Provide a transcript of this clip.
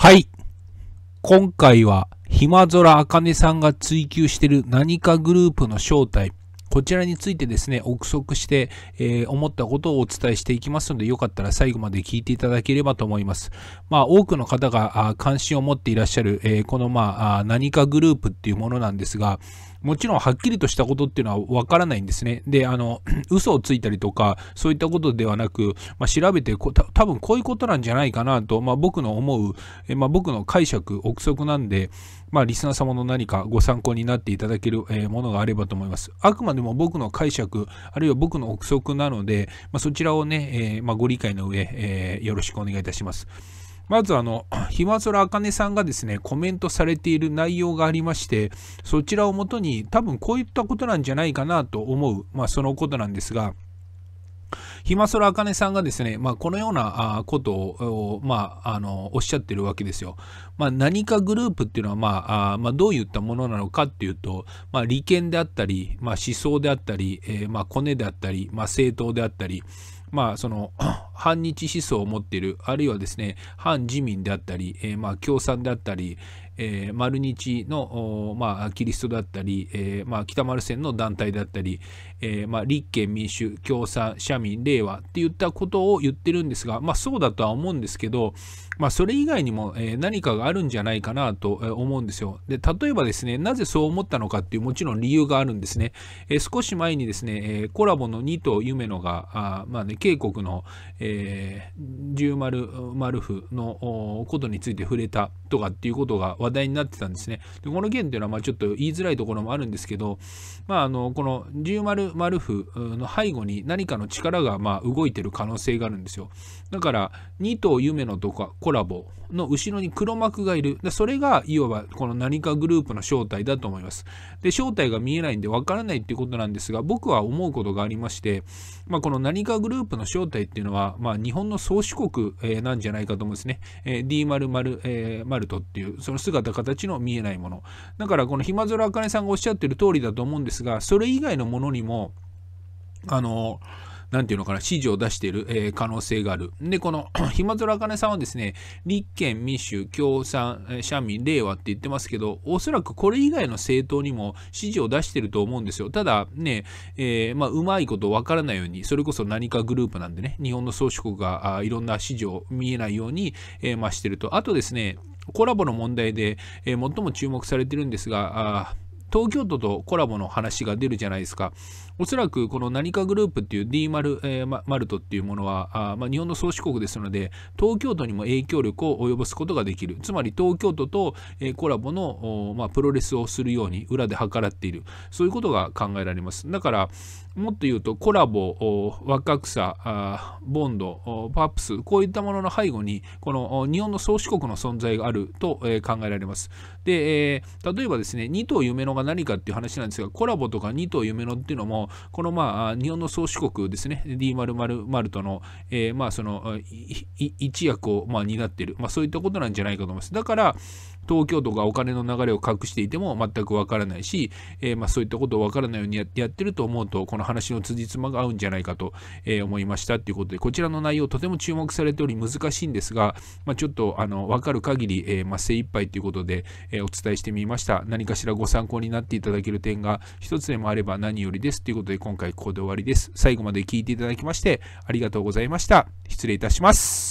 はい。今回は、ひまぞらあかねさんが追求している何かグループの正体、こちらについてですね、憶測して、えー、思ったことをお伝えしていきますので、よかったら最後まで聞いていただければと思います。まあ、多くの方が関心を持っていらっしゃる、えー、この、まあ、何かグループっていうものなんですが、もちろんはっきりとしたことっていうのはわからないんですね。で、あの、嘘をついたりとか、そういったことではなく、まあ、調べてこ、多分こういうことなんじゃないかなと、まあ、僕の思う、えまあ、僕の解釈、憶測なんで、まあ、リスナー様の何かご参考になっていただける、えものがあればと思います。あくまでも僕の解釈、あるいは僕の憶測なので、まあ、そちらをね、えー、まあ、ご理解の上、えー、よろしくお願いいたします。まずあの、ひまそらあかねさんがですね、コメントされている内容がありまして、そちらをもとに多分こういったことなんじゃないかなと思う、まあそのことなんですが、ひまそらあかねさんがですね、まあ、このようなことを、まあ、あのおっしゃってるわけですよ。まあ、何かグループっていうのは、まあ、まあ、どういったものなのかっていうと、まあ、利権であったり、まあ、思想であったり、えー、まあ、コネであったり、まあ、政党であったり、まあ、その反日思想を持っている、あるいはですね、反自民であったり、えー、まあ、共産であったり、えー、丸日の、まあ、キリストだったり、えーまあ、北丸線の団体だったり、えーまあ、立憲民主共産社民令和っていったことを言ってるんですが、まあ、そうだとは思うんですけど、まあ、それ以外にも、えー、何かがあるんじゃないかなと思うんですよで例えばですねなぜそう思ったのかっていうもちろん理由があるんですね、えー、少し前にですね、えー、コラボの2と夢野があ、まあね、渓谷の、ええー、ジューマル・マルフのことについて触れたとかっていうことが話題になってたんですね。でこの件っていうのはまあちょっと言いづらいところもあるんですけど、まあ、あのこのジューマル・マルフの背後に何かの力がま動いてる可能性があるんですよ。だから2頭夢野とかコラボの後ろに黒幕がいる。それがいわばこの何かグループの正体だと思います。で正体が見えないんでわからないっていうことなんですが僕は思うことがありまして、まあ、この何かグループの正体っていうのはまあ、日本の宗主国、えー、なんじゃないかと思うんですね。えー、D○○、えー、マルトっていう、その姿形の見えないもの。だから、このひまぞらあかねさんがおっしゃってる通りだと思うんですが、それ以外のものにも、あのー何て言うのかな、指示を出している、えー、可能性がある。で、この 暇空ねさんはですね、立憲、民主、共産、社民、令和って言ってますけど、おそらくこれ以外の政党にも指示を出してると思うんですよ。ただね、えー、まあ、うまいことわからないように、それこそ何かグループなんでね、日本の宗主国があいろんな指示を見えないように、えー、まあ、してると。あとですね、コラボの問題で、えー、最も注目されてるんですが、あ東京都とコラボの話が出るじゃないですか。おそらくこの何かグループっていう D マル、えー、マルトっていうものは、あまあ、日本の創始国ですので、東京都にも影響力を及ぼすことができる。つまり東京都と、えー、コラボの、まあ、プロレスをするように裏で計らっている。そういうことが考えられます。だから、もっと言うとコラボ、若草、あボンド、パップス、こういったものの背後に、この日本の創始国の存在があると、えー、考えられます。で、えー、例えばですね、2頭夢のが何かっていう話なんですが、コラボとか2頭夢のっていうのも、このまあ、日本の宗主国ですね、D○○ マルの、えー、まあ、その、一役を、まあ、担っている、まあ、そういったことなんじゃないかと思います。だから、東京都がお金の流れを隠していても全くわからないし、えー、まあ、そういったことをわからないようにやってると思うと、この話の辻褄が合うんじゃないかと、えー、思いましたということで、こちらの内容とても注目されており難しいんですが、まあ、ちょっとあの分かる限り、えー、まあ、精一杯ということで、えお伝えしてみました。何かしらご参考にになっていただける点が一つでもあれば何よりです。ということで今回ここで終わりです。最後まで聞いていただきましてありがとうございました。失礼いたします。